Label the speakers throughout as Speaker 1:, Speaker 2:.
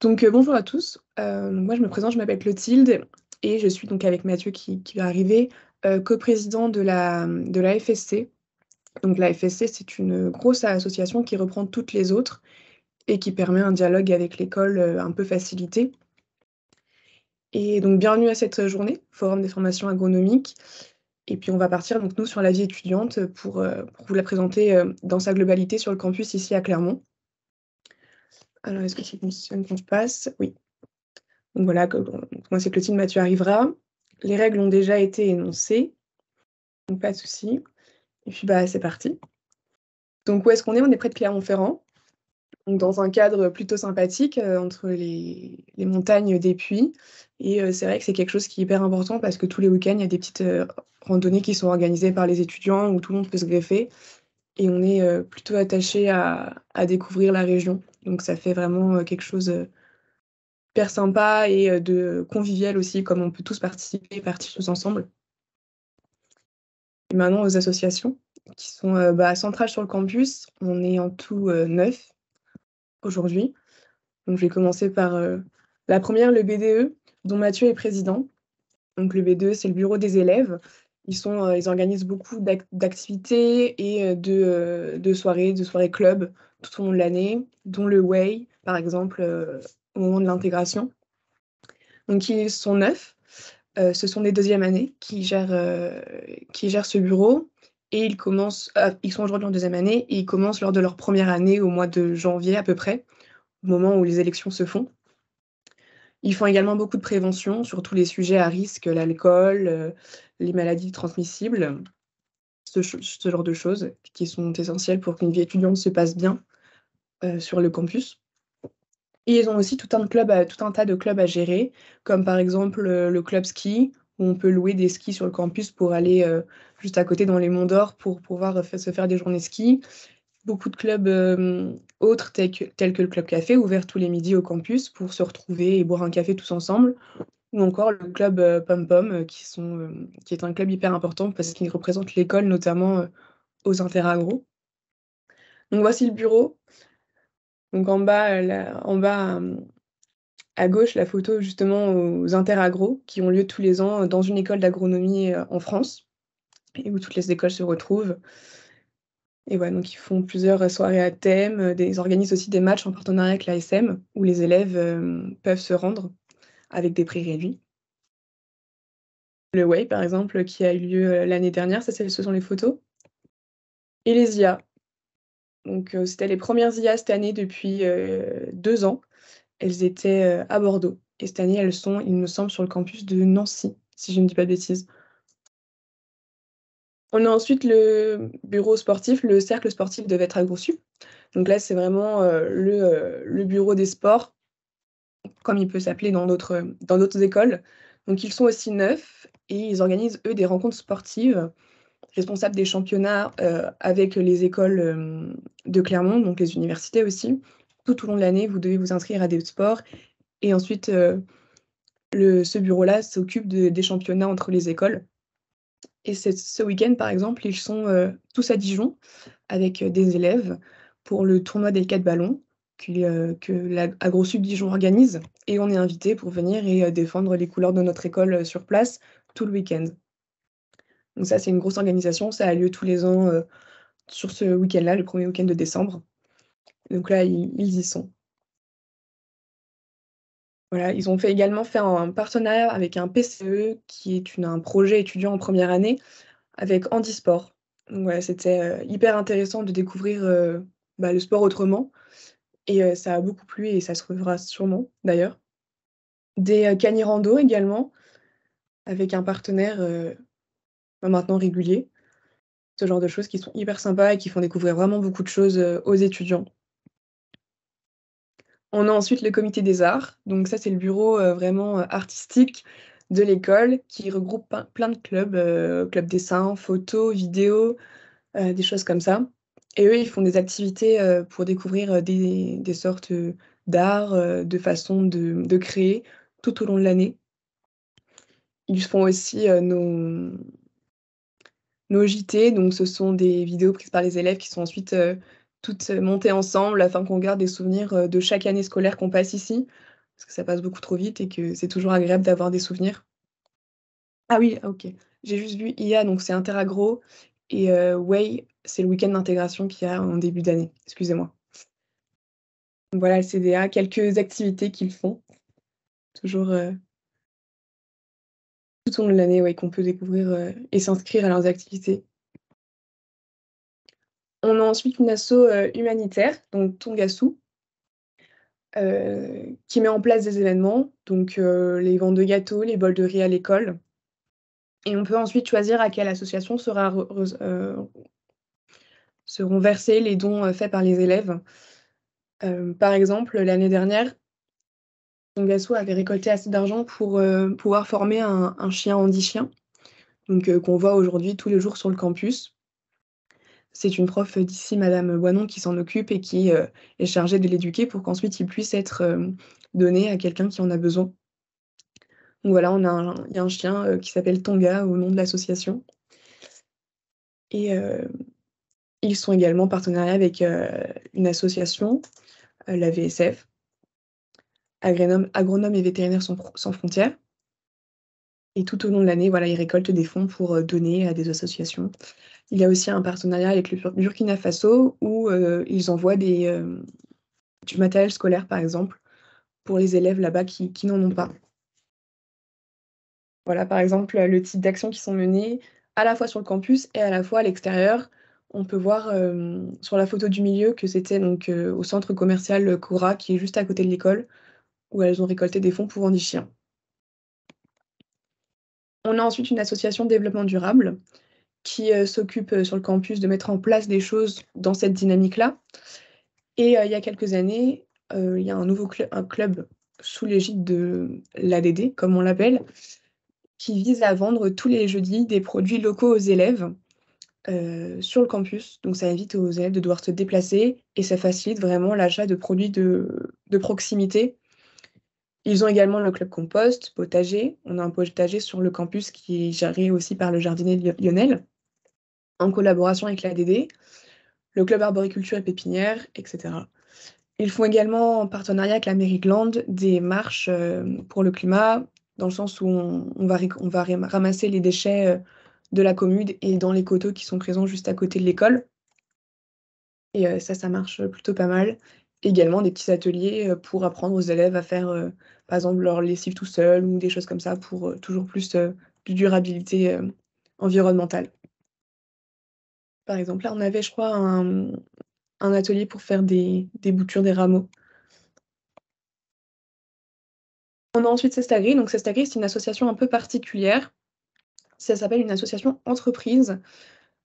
Speaker 1: Donc euh, bonjour à tous. Euh, moi je me présente, je m'appelle Clotilde et je suis donc avec Mathieu qui, va arriver, euh, coprésident de la, de la FSC. Donc la FSC c'est une grosse association qui reprend toutes les autres et qui permet un dialogue avec l'école euh, un peu facilité. Et donc bienvenue à cette journée, Forum des formations agronomiques. Et puis on va partir donc nous sur la vie étudiante pour, pour vous la présenter dans sa globalité sur le campus ici à Clermont. Alors, est-ce que ça fonctionne quand se passe Oui. Donc voilà, comment c'est le team Mathieu arrivera. Les règles ont déjà été énoncées, donc pas de souci. Et puis bah, c'est parti. Donc où est-ce qu'on est On est près de Clermont-Ferrand, donc dans un cadre plutôt sympathique euh, entre les, montagnes des puits. Et euh, c'est vrai que c'est quelque chose qui est hyper important parce que tous les week-ends, il y a des petites euh, randonnées qui sont organisées par les étudiants où tout le monde peut se greffer. Et on est plutôt attaché à, à découvrir la région. Donc ça fait vraiment euh, quelque chose super euh, sympa et euh, de convivial aussi, comme on peut tous participer, partir tous ensemble. Et maintenant aux associations qui sont bah, centrales sur le campus. On est en tout neuf aujourd'hui. Donc je vais commencer par la première, le BDE, dont Mathieu est président. Donc le BDE, c'est le bureau des élèves. Ils, sont, ils organisent beaucoup d'activités et de, de soirées, de soirées club, tout au long de l'année, dont le Way, par exemple, euh, au moment de l'intégration. Donc, ils sont neuf. Euh, ce sont des deuxièmes années qui gèrent, euh, qui gèrent ce bureau. Et ils, commencent, ils sont aujourd'hui en deuxième année et ils commencent lors de leur première année au mois de janvier à peu près, au moment où les élections se font. Ils font également beaucoup de prévention sur tous les sujets à risque, l'alcool, les maladies transmissibles, ce, ce, genre de choses qui sont essentielles pour qu'une vie étudiante se passe bien. Euh, sur le campus. Et ils ont aussi tout un, club à, tout un tas de clubs à gérer, comme par exemple euh, le club ski, où on peut louer des skis sur le campus pour aller euh, juste à côté dans les monts d'or pour pouvoir se faire des journées ski. Beaucoup de clubs autres tels que, le club café ouvert tous les midis au campus pour se retrouver et boire un café tous ensemble. Ou encore le club Pom Pom qui, sont, qui est un club hyper important parce qu'il représente l'école notamment aux agro Donc voici le bureau. Donc en bas, euh, euh, à gauche, la photo justement aux interagros qui ont lieu tous les ans euh, dans une école d'agronomie en France et où toutes les écoles se retrouvent. Et voilà, donc ils font plusieurs soirées à thème, ils organisent aussi des matchs en partenariat avec l'ASM où les élèves peuvent se rendre avec des prix réduits. Le Way, par exemple, qui a eu lieu l'année dernière, ça, ce sont les photos. Et les IA, donc, euh, c'était les premières IA cette année depuis euh, deux ans. Elles étaient euh, à Bordeaux. Et cette année, elles sont, il me semble, sur le campus de Nancy, si je ne dis pas de bêtises. On a ensuite le bureau sportif, le cercle sportif de être Grossup. Donc là, c'est vraiment le, le, bureau des sports, comme il peut s'appeler dans dans d'autres écoles. Donc ils sont aussi neufs et ils organisent, eux, des rencontres sportives responsable des championnats euh, avec les écoles euh, de Clermont, donc les universités aussi. Tout au long de l'année, vous devez vous inscrire à des sports. Et ensuite, euh, ce bureau-là s'occupe des championnats entre les écoles. Et ce week-end, par exemple, ils sont tous à Dijon avec des élèves pour le tournoi des quatre ballons que l'Agro-Sud Dijon organise. Et on est invité pour venir et défendre les couleurs de notre école sur place tout le week-end. Donc ça, c'est une grosse organisation. Ça a lieu tous les ans euh, sur ce week-end-là, le premier week-end de décembre. Donc là, ils, y sont. Voilà, ils ont fait également fait un partenariat avec un PCE qui est un projet étudiant en première année avec Andisport. Donc voilà, c'était euh, hyper intéressant de découvrir euh, bah, le sport autrement et ça a beaucoup plu et ça se reverra sûrement d'ailleurs. Des Rando également avec un partenaire maintenant régulier. Ce genre de choses qui sont hyper sympas et qui font découvrir vraiment beaucoup de choses euh, aux étudiants. On a ensuite le comité des arts. Donc ça, c'est le bureau euh, vraiment euh, artistique de l'école qui regroupe plein de clubs, clubs dessin, photo, vidéo, des choses comme ça. Et eux, ils font des activités pour découvrir des, sortes d'art, de façon de créer tout au long de l'année. Ils font aussi nos, nos JT. Donc, ce sont des vidéos prises par les élèves qui sont ensuite euh, toutes euh, montées ensemble afin qu'on garde des souvenirs euh, de chaque année scolaire qu'on passe ici. Parce que ça passe beaucoup trop vite et que c'est toujours agréable d'avoir des souvenirs. Ah oui, ah, ok. J'ai juste vu IA, donc c'est Interagro. Et Way, c'est le week-end d'intégration qu'il y a en début d'année. Excusez-moi. Voilà, le CDA, quelques activités qu'ils font. Toujours tout au long de l'année ouais, qu'on peut découvrir euh, et s'inscrire à leurs activités. On a ensuite une asso euh, humanitaire, donc Tongassou, euh, qui met en place des événements, donc les ventes de gâteaux, les bols de riz à l'école. Et on peut ensuite choisir à quelle association seront versés les dons faits par les élèves. par exemple, l'année dernière, Gasso avait récolté assez d'argent pour euh, pouvoir former un, chien handi-chien, donc euh, qu'on voit aujourd'hui tous les jours sur le campus. C'est une prof d'ici, Madame Boinon, qui s'en occupe et qui euh, est chargée de l'éduquer pour qu'ensuite il puisse être donné à quelqu'un qui en a besoin. Donc voilà, on a un, y a un chien qui s'appelle Tonga au nom de l'association. Et ils sont également partenariés avec une association, la VSF, agronomes et vétérinaires sans, frontières. Et tout au long de l'année, voilà, ils récoltent des fonds pour euh, donner à des associations. Il y a aussi un partenariat avec le Burkina Faso où euh, ils envoient euh, du matériel scolaire, par exemple, pour les élèves là-bas qui, n'en ont pas. Voilà, par exemple, le type d'actions qui sont menées à la fois sur le campus et à la fois à l'extérieur. On peut voir sur la photo du milieu que c'était donc au centre commercial Cora qui est juste à côté de l'école où elles ont récolté des fonds pour des chiens. On a ensuite une association de développement durable qui euh, s'occupe euh, sur le campus de mettre en place des choses dans cette dynamique-là. Et euh, il y a quelques années, il y a un nouveau club sous l'égide de l'ADD, comme on l'appelle, qui vise à vendre tous les jeudis des produits locaux aux élèves sur le campus. Donc ça évite aux élèves de devoir se déplacer et ça facilite vraiment l'achat de produits de proximité ils ont également le club compost, potager. On a un potager sur le campus qui est géré aussi par le jardinier Lionel, en collaboration avec l'ADD, le club arboriculture et pépinière, etc. Ils font également en partenariat avec la mairie de Land des marches euh, pour le climat, dans le sens où on, on, va, on, va, ramasser les déchets euh, de la commune et dans les coteaux qui sont présents juste à côté de l'école. Et euh, ça, ça marche plutôt pas mal également des petits ateliers euh, pour apprendre aux élèves à faire, euh, par exemple, leur lessive tout seul ou des choses comme ça pour euh, toujours plus de durabilité environnementale. Par exemple, là, on avait, je crois, un, atelier pour faire des, boutures des rameaux. On a ensuite Cestagri. Donc Cestagri, c'est une association un peu particulière. Ça s'appelle une association entreprise.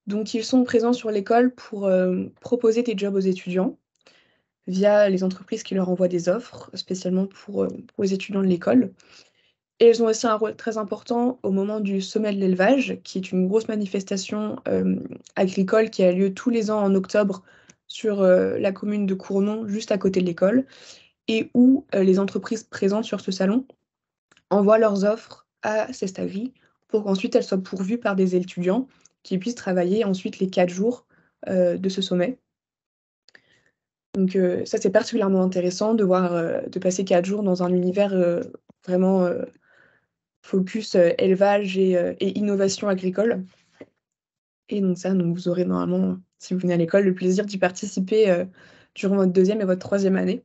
Speaker 1: Donc ils sont présents sur l'école pour proposer des jobs aux étudiants via les entreprises qui leur envoient des offres, spécialement euh, pour, les étudiants de l'école. Et elles ont aussi un rôle très important au moment du sommet de l'élevage, qui est une grosse manifestation euh, agricole qui a lieu tous les ans en octobre sur euh, la commune de Cournon, juste à côté de l'école, et où les entreprises présentes sur ce salon envoient leurs offres à Cestagri pour qu'ensuite elles soient pourvues par des étudiants qui puissent travailler ensuite les quatre jours de ce sommet. Donc euh, ça, c'est particulièrement intéressant de voir, euh, de passer quatre jours dans un univers euh, vraiment focus élevage et, innovation agricole. Et donc ça, donc vous aurez normalement, si vous venez à l'école, le plaisir d'y participer durant votre deuxième et votre troisième année.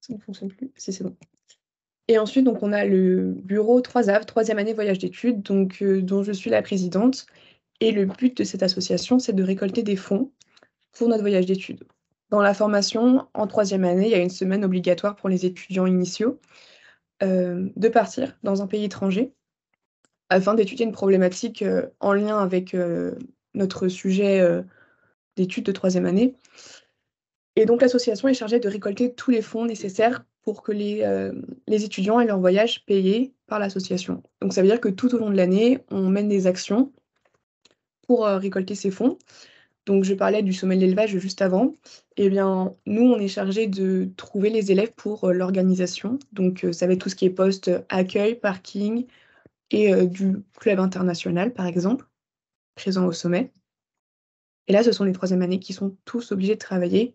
Speaker 1: Ça ne fonctionne plus, si c'est bon. Et ensuite, donc, on a le bureau 3AV, troisième année voyage d'études, donc, dont je suis la présidente. Et le but de cette association, c'est de récolter des fonds pour notre voyage d'études. Dans la formation, en troisième année, il y a une semaine obligatoire pour les étudiants initiaux euh, de partir dans un pays étranger afin d'étudier une problématique euh, en lien avec euh, notre sujet d'études de troisième année. Et donc l'association est chargée de récolter tous les fonds nécessaires pour que les, les étudiants aient leur voyage payé par l'association. Donc ça veut dire que tout au long de l'année, on mène des actions pour récolter ces fonds. Donc, je parlais du sommet de l'élevage juste avant. Eh bien, nous, on est chargé de trouver les élèves pour euh, l'organisation. Donc, euh, ça va être tout ce qui est poste, euh, accueil, parking et du club international, par exemple, présent au sommet. Et là, ce sont les troisième années qui sont tous obligés de travailler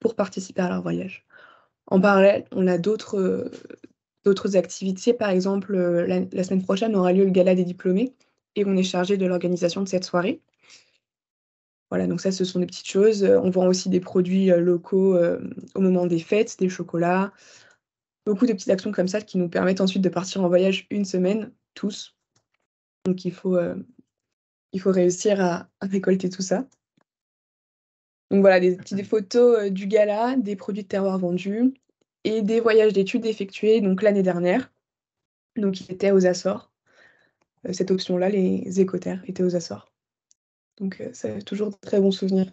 Speaker 1: pour participer à leur voyage. En parallèle, on a d'autres d'autres activités. Par exemple, la, la semaine prochaine aura lieu le gala des diplômés et on est chargé de l'organisation de cette soirée. Voilà, donc ça, ce sont des petites choses. Euh, on vend aussi des produits euh, locaux euh, au moment des fêtes, des chocolats, beaucoup de petites actions comme ça qui nous permettent ensuite de partir en voyage une semaine, tous. Donc il faut, réussir à, récolter tout ça. Donc voilà, des petites photos du gala, des produits de terroir vendus et des voyages d'études effectués l'année dernière. Donc ils étaient aux Açores. Cette option-là, les écotères étaient aux Açores. Donc, euh, c'est toujours de très bons souvenirs.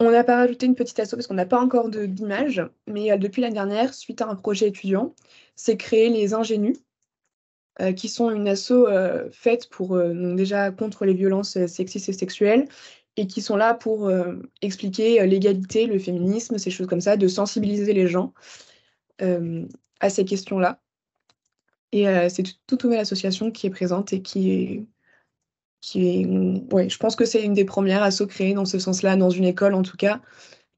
Speaker 1: On n'a pas rajouté une petite asso parce qu'on n'a pas encore d'image, mais euh, depuis l'année dernière, suite à un projet étudiant, c'est créé les Ingénus, euh, qui sont une asso faite pour déjà contre les violences sexistes et sexuelles, et qui sont là pour expliquer l'égalité, le féminisme, ces choses comme ça, de sensibiliser les gens à ces questions-là. Et c'est toute une nouvelle association qui est présente et qui est ouais, je pense que c'est une des premières à se créer dans ce sens-là, dans une école en tout cas.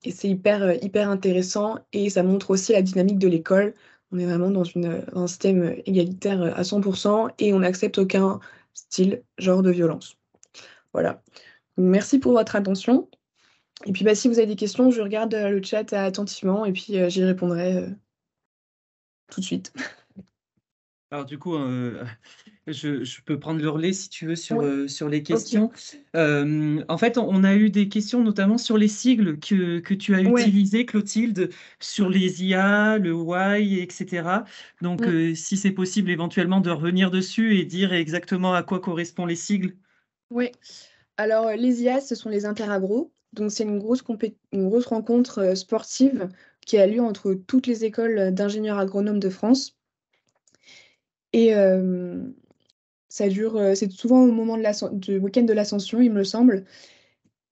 Speaker 1: Et c'est hyper, euh, hyper intéressant et ça montre aussi la dynamique de l'école. On est vraiment dans une, un système égalitaire euh, à 100% et on n'accepte aucun style, genre de violence. Voilà. Merci pour votre attention. Et puis bah, si vous avez des questions, je regarde euh, le chat attentivement et puis j'y répondrai tout de suite.
Speaker 2: Alors du coup, euh, je peux prendre le relais si tu veux sur, euh, sur les questions. Euh, en fait, on a eu des questions notamment sur les sigles que tu as Clotilde, sur les IA, le why etc. Donc mm. si c'est possible éventuellement de revenir dessus et dire exactement à quoi correspondent les sigles?
Speaker 1: Oui. Alors, les IA, ce sont les interagros. Donc c'est une grosse rencontre, sportive qui a lieu entre toutes les écoles, d'ingénieurs agronomes de France. Et ça dure, c'est souvent au moment de du week-end de l'ascension, il me semble.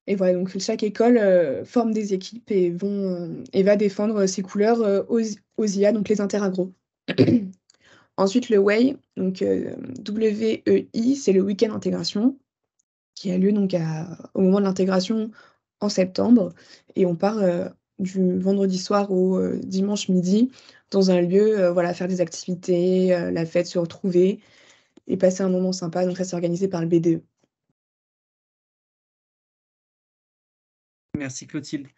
Speaker 1: Et voilà, donc chaque école forme des équipes et, vont, et va défendre ses couleurs aux, IA, donc les interagros. Ensuite, le WEI, donc W-E-I, c'est le week-end intégration, qui a lieu donc à, au moment de l'intégration en septembre. Et on part du vendredi soir au euh, dimanche midi dans un lieu, euh, voilà, faire des activités, euh, la fête, se retrouver et passer un moment sympa. Donc ça, c'est organisé par le BDE.
Speaker 2: Merci Clotilde.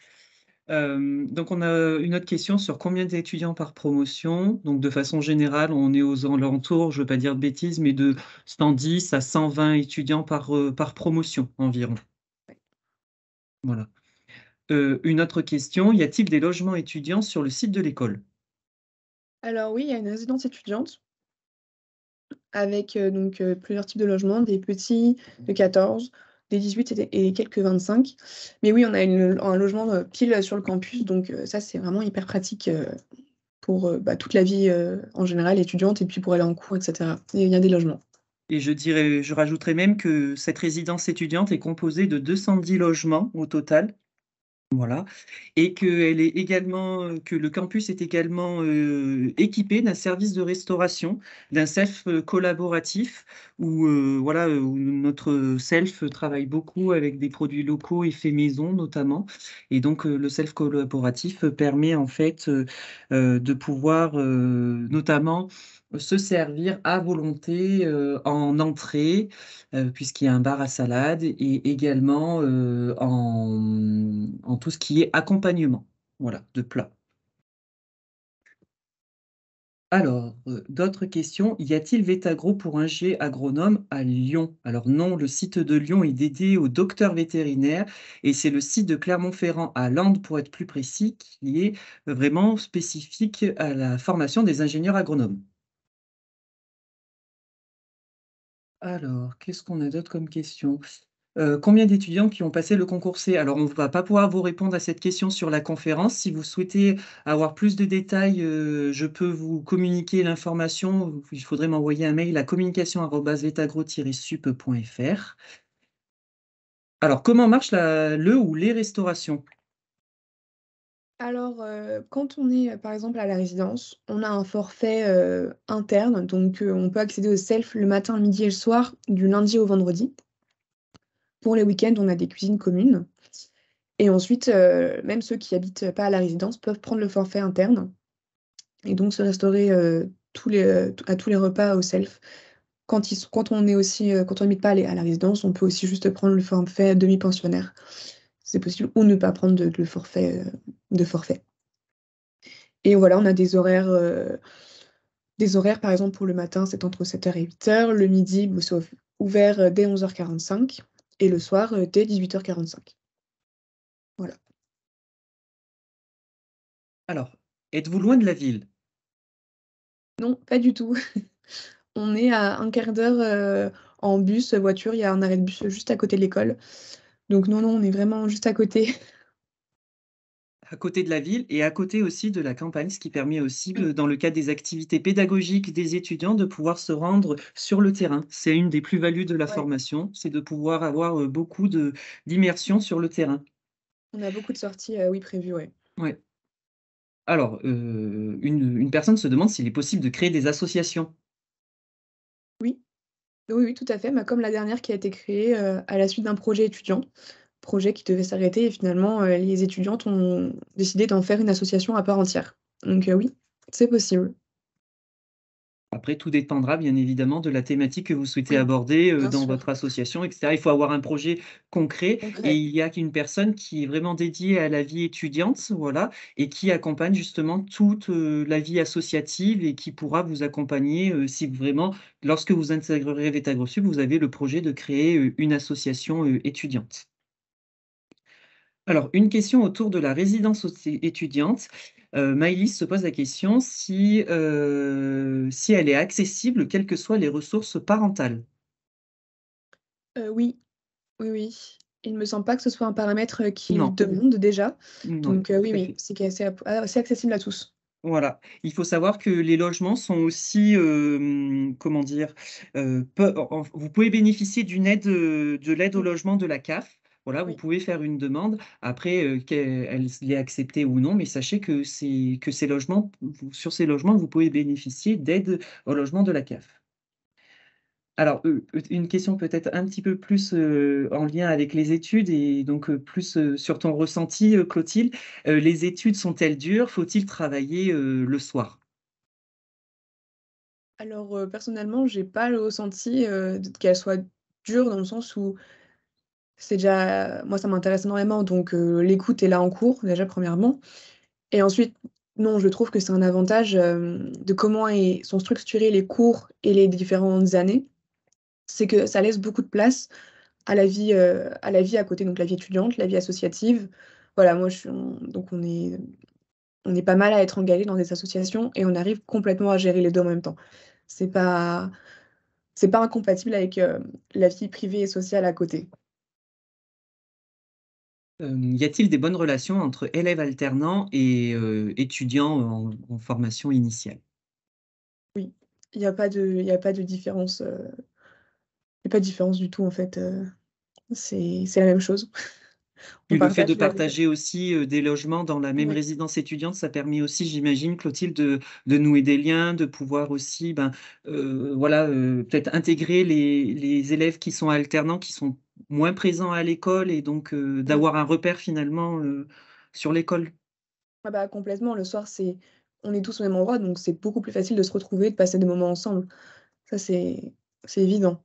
Speaker 2: donc on a une autre question sur combien d'étudiants par promotion. Donc de façon générale, on est aux alentours, je ne veux pas dire de bêtises, mais de 110 à 120 étudiants par, par promotion environ. Voilà. Euh, une autre question, y a-t-il des logements étudiants sur le site de l'école
Speaker 1: Alors oui, il y a une résidence étudiante avec euh, donc euh, plusieurs types de logements, des petits de 14, des 18 et, quelques 25. Mais oui, on a un logement pile sur le campus, donc ça c'est vraiment hyper pratique pour bah, toute la vie en général étudiante et puis pour aller en cours, etc. il y a des logements.
Speaker 2: Et je dirais, je rajouterais même que cette résidence étudiante est composée de 210 logements au total, voilà, et que, elle est également, euh, que le campus est également euh, équipé d'un service de restauration, d'un self euh, collaboratif où, voilà, notre self travaille beaucoup avec des produits locaux et fait maison notamment. Et donc le self collaboratif permet en fait de pouvoir notamment se servir à volonté euh, en entrée, euh, puisqu'il y a un bar à salade, et également euh, en, tout ce qui est accompagnement voilà, de plats. Alors, d'autres questions. Y a-t-il Vétagro pour un G agronome à Lyon Alors non, le site de Lyon est dédié aux docteurs vétérinaires et c'est le site de Clermont-Ferrand à Landes, pour être plus précis, qui est vraiment spécifique à la formation des ingénieurs agronomes. Alors, qu'est-ce qu'on a d'autre comme question? Euh, combien d'étudiants qui ont passé le concours C? Alors, on ne va pas pouvoir vous répondre à cette question sur la conférence. Si vous souhaitez avoir plus de détails, euh, je peux vous communiquer l'information. il faudrait m'envoyer un mail à communication@vetagro-sup.fr. Alors, comment marche la le ou les restaurations?
Speaker 1: Alors, euh, quand on est, par exemple à la résidence, on a un forfait, euh, interne, donc euh, on peut accéder au self le matin, le midi et le soir, du lundi au vendredi. Pour les week-ends, on a des cuisines communes et ensuite, même ceux qui n'habitent pas à la résidence peuvent prendre le forfait interne et donc se restaurer, à tous les repas au self. Quand on n'habite aussi, quand on pas à la résidence, on peut aussi juste prendre le forfait demi-pensionnaire c'est possible, ou ne pas prendre de, forfait, euh, de forfait. Et voilà, on a des horaires, euh, des horaires, par exemple, pour le matin, c'est entre 7h et 8h. Le midi, c'est ouvert euh, dès 11h45 et le soir, dès 18h45. Voilà.
Speaker 2: Alors, êtes-vous loin de la ville
Speaker 1: Non, pas du tout. on est à un quart d'heure en bus, voiture. Il y a un arrêt de bus juste à côté de l'école. Donc non, non, on est vraiment juste à côté.
Speaker 2: À côté de la ville et à côté aussi de la campagne, ce qui permet aussi, euh, dans le cas des activités pédagogiques des étudiants, de pouvoir se rendre sur le terrain. C'est une des plus-values de la formation, c'est de pouvoir avoir euh, beaucoup d'immersion sur le terrain.
Speaker 1: On a beaucoup de sorties, euh, oui, prévues,
Speaker 2: oui. Alors, une, une personne se demande s'il est possible de créer des associations
Speaker 1: oui, oui, tout à fait. mais bah, comme la dernière qui a été créée euh, à la suite d'un projet étudiant, projet qui devait s'arrêter et finalement euh, les étudiantes ont décidé d'en faire une association à part entière. Donc euh, oui, c'est possible.
Speaker 2: Après, tout dépendra bien évidemment de la thématique que vous souhaitez aborder euh, dans votre association, etc. Il faut avoir un projet concret, et il y a qu'une personne qui est vraiment dédiée à la vie étudiante, voilà, et qui accompagne justement toute euh, la vie associative et qui pourra vous accompagner euh, si vraiment, lorsque vous intégrerez Vétagrosup, vous avez le projet de créer une association étudiante. Alors, une question autour de la résidence étudiante. Euh, se pose la question si, euh, si elle est accessible, quelles que soient les ressources parentales.
Speaker 1: Euh, oui, oui, oui. Il ne me semble pas que ce soit un paramètre qui demande déjà. Donc euh, oui, oui, ah, c'est accessible à tous.
Speaker 2: Voilà, il faut savoir que les logements sont aussi, comment dire, vous pouvez bénéficier d'une aide, de l'aide au logement de la CAF. Voilà, vous pouvez faire une demande. Après, euh, qu'elle l'ait acceptée ou non, mais sachez que, que ces logements, sur ces logements, vous pouvez bénéficier d'aide au logement de la CAF. Alors, euh, une question peut-être un petit peu plus euh, en lien avec les études et donc plus sur ton ressenti, Clotilde. les études sont-elles dures Faut-il travailler le soir
Speaker 1: Alors, personnellement, je n'ai pas le ressenti qu'elles soient dures dans le sens où c'est déjà, moi, ça m'intéresse énormément. Donc, euh, l'écoute est là en cours, déjà, premièrement. Et ensuite, non, je trouve que c'est un avantage euh, de comment est, sont structurés les cours et les différentes années. C'est que ça laisse beaucoup de place à la vie, euh, à la vie à côté, donc la vie étudiante, la vie associative. Voilà, moi, je on, donc on est, pas mal à être engagé dans des associations et on arrive complètement à gérer les deux en même temps. C'est pas, c'est pas incompatible avec la vie privée et sociale à côté
Speaker 2: y a-t-il des bonnes relations entre élèves alternants et étudiants en, formation initiale
Speaker 1: Oui, il a, a pas de différence. Il n'y a pas de différence du tout, en fait. C'est la même chose le fait de partager
Speaker 2: aussi euh, des logements dans la même résidence étudiante, ça permet aussi, j'imagine, Clotilde, de, nouer des liens, de pouvoir aussi, ben, euh, voilà, euh, peut-être intégrer les, élèves qui sont alternants, qui sont moins présents à l'école, et donc d'avoir un repère finalement sur l'école.
Speaker 1: Ah bah, complètement. Le soir, c'est on est tous au même endroit, donc c'est beaucoup plus facile de se retrouver, de passer des moments ensemble. Ça, c'est évident.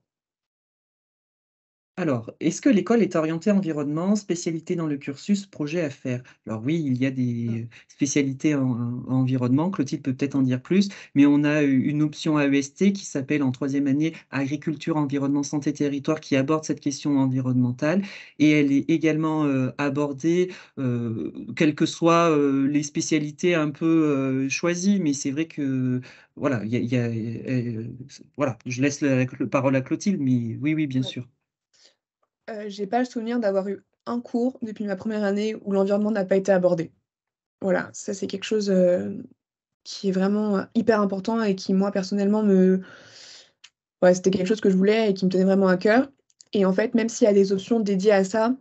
Speaker 2: Alors, est-ce que l'école est orientée environnement, spécialité dans le cursus, projet à faire? Alors oui, il y a des mmh. spécialités en, environnement, Clotilde peut peut-être en dire plus, mais on a euh, une option AEST qui s'appelle en troisième année Agriculture, Environnement, Santé, Territoire, qui aborde cette question environnementale. Et elle est également euh, abordée, euh, quelles que soient les spécialités un peu choisies, mais c'est vrai que, voilà, voilà, je laisse la parole à Clotilde, mais oui, oui, bien sûr.
Speaker 1: Euh, j'ai pas le souvenir d'avoir eu un cours depuis ma première année où l'environnement n'a pas été abordé. Voilà, ça c'est quelque chose euh, qui est vraiment euh, hyper important et qui moi personnellement me c'était quelque chose que je voulais et qui me tenait vraiment à cœur. Et en fait, même s'il y a des options dédiées à ça,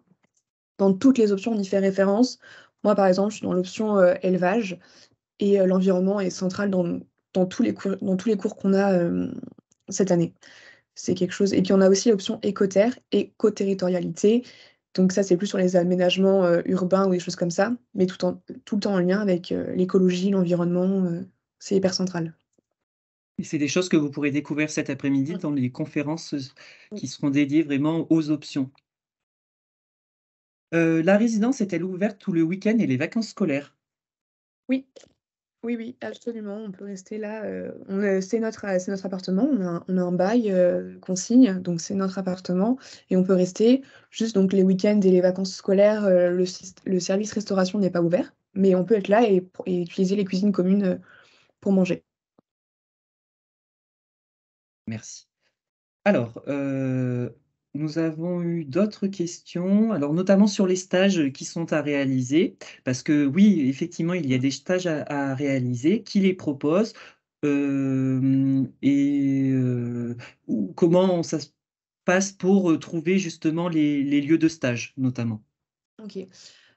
Speaker 1: dans toutes les options on y fait référence. Moi par exemple, je suis dans l'option élevage et l'environnement est central dans, tous les dans tous les cours qu'on a cette année c'est quelque chose. Et puis on a aussi l'option écoterre, éco Donc ça, c'est plus sur les aménagements euh, urbains ou des choses comme ça, mais tout, en, tout le temps en lien avec euh, l'écologie, l'environnement. Euh, c'est hyper central.
Speaker 2: c'est des choses que vous pourrez découvrir cet après-midi dans les conférences qui seront dédiées vraiment aux options. la résidence est-elle ouverte tout le week-end et les vacances scolaires
Speaker 1: Oui, oui, oui, absolument. On peut rester là. Euh, euh, c'est notre, euh, notre appartement. On a un, bail consigne donc c'est notre appartement et on peut rester. Juste donc les week-ends et les vacances scolaires, le, service restauration n'est pas ouvert, mais on peut être là et, utiliser les cuisines communes pour manger.
Speaker 2: Merci. Alors, nous avons eu d'autres questions, alors notamment sur les stages qui sont à réaliser, parce que oui, effectivement, il y a des stages à, réaliser, qui les propose euh, et euh, comment ça se passe pour euh, trouver justement les, lieux de stage, notamment.
Speaker 1: Ok.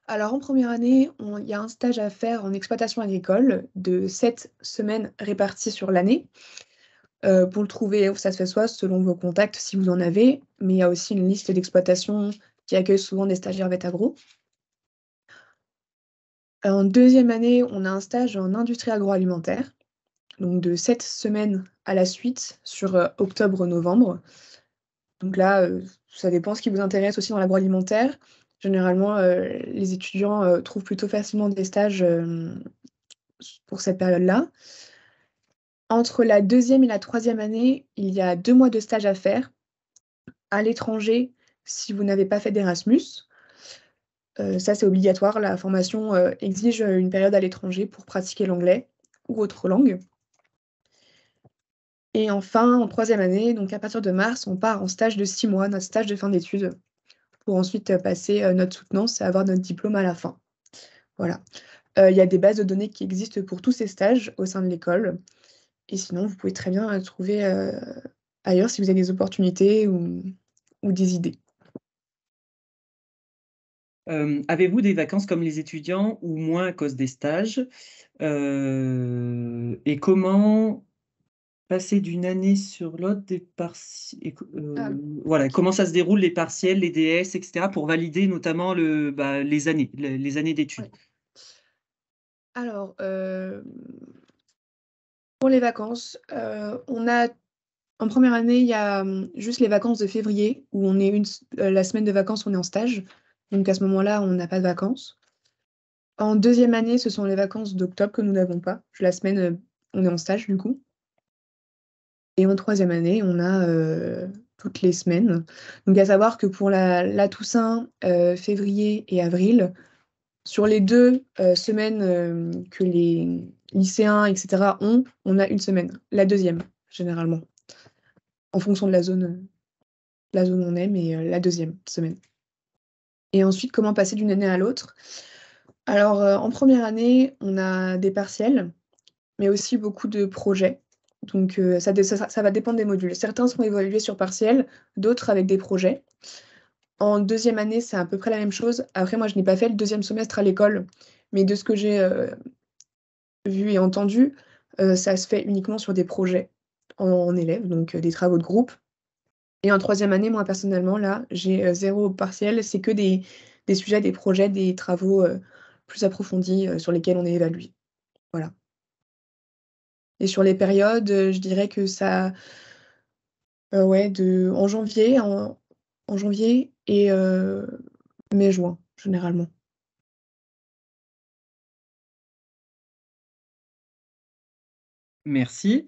Speaker 1: Alors en première année, il y a un stage à faire en exploitation agricole de sept semaines réparties sur l'année. Euh, pour le trouver, ça se fait soit selon vos contacts, si vous en avez, mais il y a aussi une liste d'exploitation qui accueille souvent des stagiaires vétagro. En deuxième année, on a un stage en industrie agroalimentaire, donc de sept semaines à la suite sur euh, octobre-novembre. Donc là, euh, ça dépend ce qui vous intéresse aussi dans l'agroalimentaire. Généralement, les étudiants trouvent plutôt facilement des stages pour cette période-là. Entre la deuxième et la troisième année, il y a deux mois de stage à faire à l'étranger si vous n'avez pas fait d'Erasmus. Euh, ça, c'est obligatoire. La formation euh, exige une période à l'étranger pour pratiquer l'anglais ou autre langue. Et enfin, en troisième année, donc à partir de mars, on part en stage de six mois, notre stage de fin d'études, pour ensuite passer euh, notre soutenance et avoir notre diplôme à la fin. Voilà. Il y a des bases de données qui existent pour tous ces stages au sein de l'école. Et sinon, vous pouvez très bien trouver euh, ailleurs si vous avez des opportunités ou, des idées.
Speaker 2: Euh, avez-vous des vacances comme les étudiants ou moins à cause des stages euh, Et comment passer d'une année sur l'autre des partiels ah. Voilà, comment ça se déroule les partiels, les DS, etc. pour valider notamment bah, les années, les, années d'études.
Speaker 1: Alors, pour les vacances, euh, on a en première année, il y a hum, juste les vacances de février où on est une, euh, la semaine de vacances, on est en stage. Donc à ce moment-là, on n'a pas de vacances. En deuxième année, ce sont les vacances d'octobre que nous n'avons pas. La semaine, euh, on est en stage du coup. Et en troisième année, on a toutes les semaines. Donc à savoir que pour la, la Toussaint, février et avril, sur les deux semaines que les lycéens, etc., ont, on a une semaine. La deuxième, généralement. En fonction de la zone, la zone où on est, mais euh, la deuxième semaine. Et ensuite, comment passer d'une année à l'autre Alors, euh, en première année, on a des partiels, mais aussi beaucoup de projets. Donc, euh, ça, ça, va dépendre des modules. Certains sont évolués sur partiel, d'autres avec des projets. En deuxième année, c'est à peu près la même chose. Après, moi, je n'ai pas fait le deuxième semestre à l'école, mais de ce que j'ai vu et entendu, euh, ça se fait uniquement sur des projets en, élève, donc euh, des travaux de groupe. Et en troisième année, moi personnellement, là, j'ai euh, zéro partiel, c'est que des, sujets, des projets, des travaux plus approfondis sur lesquels on est évalué. Voilà. Et sur les périodes, je dirais que ça, ouais, de, en janvier, en janvier et mai-juin, généralement.
Speaker 2: Merci.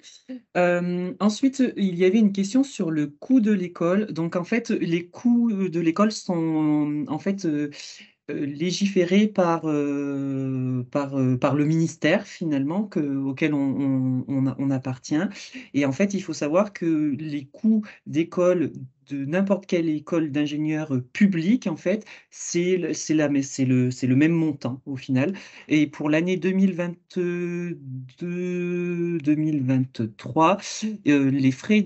Speaker 2: Euh, ensuite, il y avait une question sur le coût de l'école. Donc, en fait, les coûts de l'école sont en fait euh, euh, légiféré par, euh, euh, par, le ministère finalement auquel on, appartient. Et en fait, il faut savoir que les coûts d'école de n'importe quelle école d'ingénieur public, en fait, c'est le, c'est le même montant au final. Et pour l'année 2022-2023, les frais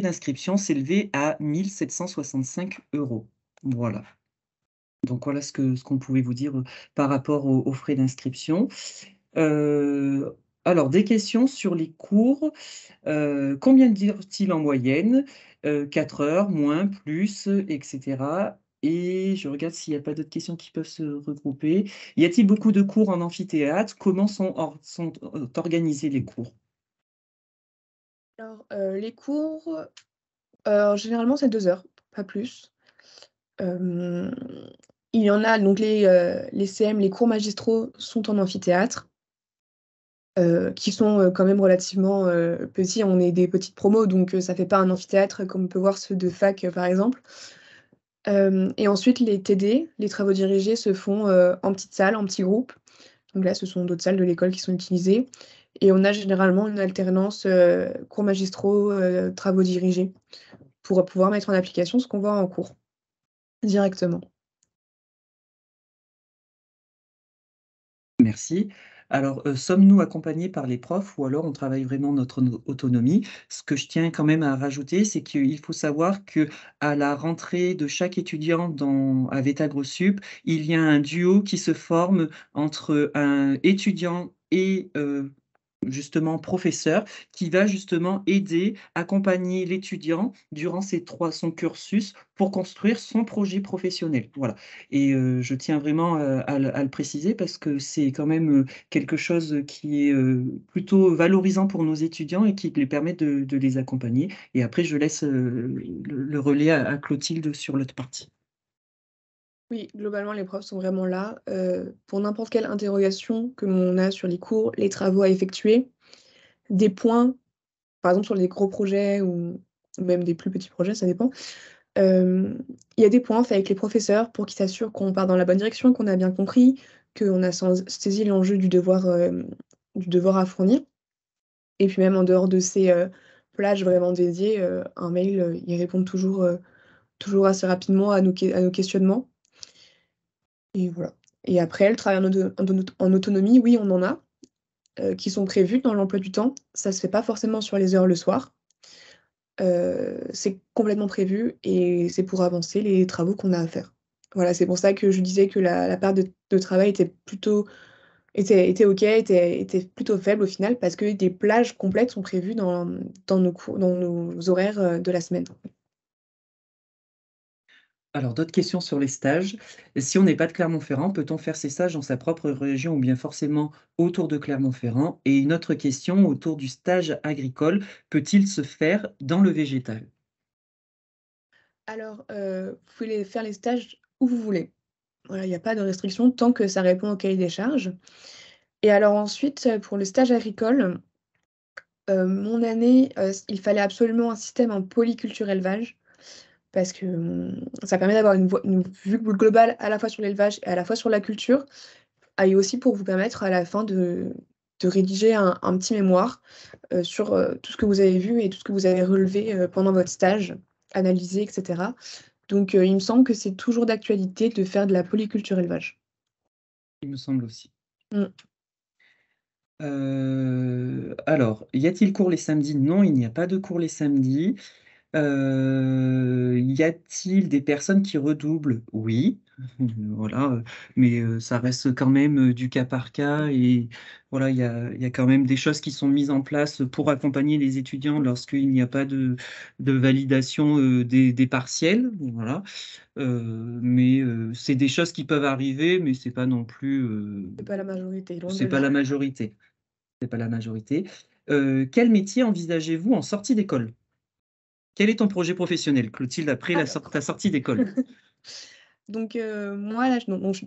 Speaker 2: d'inscription s'élevaient à 1765 euros. Voilà. Donc voilà ce qu'on ce qu'on pouvait vous dire par rapport aux, frais d'inscription. alors, des questions sur les cours. Euh, combien t il en moyenne 4 heures, moins, plus, etc. Et je regarde s'il n'y a pas d'autres questions qui peuvent se regrouper. Y a-t-il beaucoup de cours en amphithéâtre Comment sont, euh, organisés les cours
Speaker 1: alors, Les cours, généralement, c'est deux heures, pas plus. Il y en a, donc les, euh, CM, les cours magistraux sont en amphithéâtre, euh, qui sont euh, quand même relativement petits. On est des petites promos, donc ça ne fait pas un amphithéâtre comme on peut voir ceux de fac, par exemple. et ensuite, les TD, les travaux dirigés, se font en petites salles, en petits groupes. Donc là, ce sont d'autres salles de l'école qui sont utilisées. Et on a généralement une alternance cours magistraux, travaux dirigés, pour pouvoir mettre en application ce qu'on voit en cours directement.
Speaker 2: Merci. Alors, euh, sommes-nous accompagnés par les profs ou alors on travaille vraiment notre autonomie Ce que je tiens quand même à rajouter, c'est qu'il faut savoir que à la rentrée de chaque étudiant dans, à Vetagrosup, il y a un duo qui se forme entre un étudiant et euh, justement professeur qui va justement aider, accompagner l'étudiant durant ses trois, son cursus pour construire son projet professionnel. Voilà. Et euh, je tiens vraiment euh, à, le préciser parce que c'est quand même euh, quelque chose qui est plutôt valorisant pour nos étudiants et qui les permet de, les accompagner. Et après, je laisse le, relais à Clotilde sur l'autre partie.
Speaker 1: Oui, globalement, les profs sont vraiment là euh, pour n'importe quelle interrogation que l'on a sur les cours, les travaux à effectuer, des points, par exemple sur les gros projets ou même des plus petits projets, ça dépend. Euh, il y a des points faits avec les professeurs pour qu'ils s'assurent qu'on part dans la bonne direction, qu'on a bien compris, qu'on a saisi l'enjeu du devoir, euh, du devoir à fournir. Et puis même en dehors de ces plages vraiment dédiées, un mail, ils répondent toujours, toujours assez rapidement à nos questionnements. Et voilà. Et après, le travail en, autonomie, oui, on en a, euh, qui sont prévus dans l'emploi du temps. Ça ne se fait pas forcément sur les heures le soir. Euh, c'est complètement prévu et c'est pour avancer les travaux qu'on a à faire. Voilà, c'est pour ça que je disais que la, part de, travail était plutôt était, ok, était, plutôt faible au final parce que des plages complètes sont prévues dans, dans nos, dans nos horaires euh, de la semaine.
Speaker 2: Alors, d'autres questions sur les stages. Si on n'est pas de Clermont-Ferrand, peut-on faire ses stages dans sa propre région ou bien forcément autour de Clermont-Ferrand Et une autre question autour du stage agricole, peut-il se faire dans le végétal
Speaker 1: Alors, euh, vous pouvez faire les stages où vous voulez. il n'y a pas de restriction tant que ça répond au cahier des charges. Et alors ensuite, pour le stage agricole, euh, mon année, euh, il fallait absolument un système en polyculture élevage parce que mm, ça permet d'avoir une, vue globale à la fois sur l'élevage et à la fois sur la culture, et aussi pour vous permettre à la fin de, rédiger un, petit mémoire euh, sur euh, tout ce que vous avez vu et tout ce que vous avez relevé euh, pendant votre stage, analysé, etc. Donc il me semble que c'est toujours d'actualité de faire de la polyculture élevage.
Speaker 2: Il me semble aussi. Mm. alors, y a-t-il cours les samedis Non, il n'y a pas de cours les samedis. Euh, y a-t-il des personnes qui redoublent Oui, voilà, mais euh, ça reste quand même euh, du cas par cas et voilà, il y a, quand même des choses qui sont mises en place pour accompagner les étudiants lorsqu'il n'y a pas de, validation euh, des, partiels, voilà. mais c'est des choses qui peuvent arriver, mais c'est pas non plus. Ce
Speaker 1: c'est pas la majorité. C'est pas, pas la
Speaker 2: majorité. C'est pas la majorité. quel métier envisagez-vous en sortie d'école quel est ton projet professionnel, Clotilde, après la ta sortie d'école
Speaker 1: Donc, euh, moi, là, je,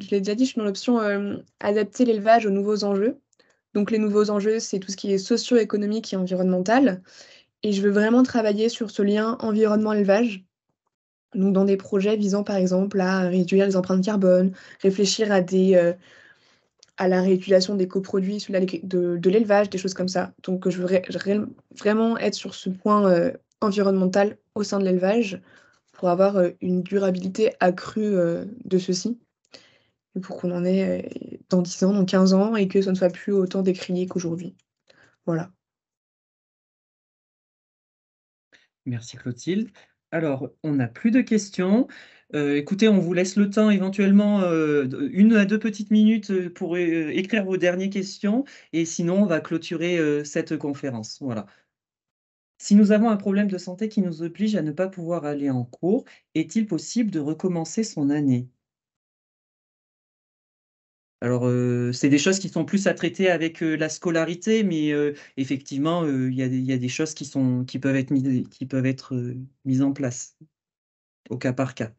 Speaker 1: l'ai déjà dit, je suis dans l'option euh, adapter l'élevage aux nouveaux enjeux. Donc, les nouveaux enjeux, c'est tout ce qui est socio-économique et environnemental. Et je veux vraiment travailler sur ce lien environnement-élevage. Donc, dans des projets visant, par exemple, à réduire les empreintes carbone, réfléchir à des. Euh, à la réutilisation des coproduits, de, de l'élevage, des choses comme ça. Donc, je veux vraiment être sur ce point environnementale au sein de l'élevage pour avoir euh, une durabilité accrue euh, de ceci. Et pour qu'on en ait euh, dans 10 ans, dans 15 ans, et que ça ne soit plus autant décrié qu'aujourd'hui. Voilà.
Speaker 2: Merci Clotilde. Alors, on n'a plus de questions. écoutez, on vous laisse le temps éventuellement, une à deux petites minutes pour écrire vos dernières questions. Et sinon, on va clôturer cette conférence. Voilà. Si nous avons un problème de santé qui nous oblige à ne pas pouvoir aller en cours, est-il possible de recommencer son année alors, euh, c'est des choses qui sont plus à traiter avec euh, la scolarité, mais euh, effectivement, il y, a des choses qui, sont, qui peuvent être, qui peuvent être mises en place au cas par cas.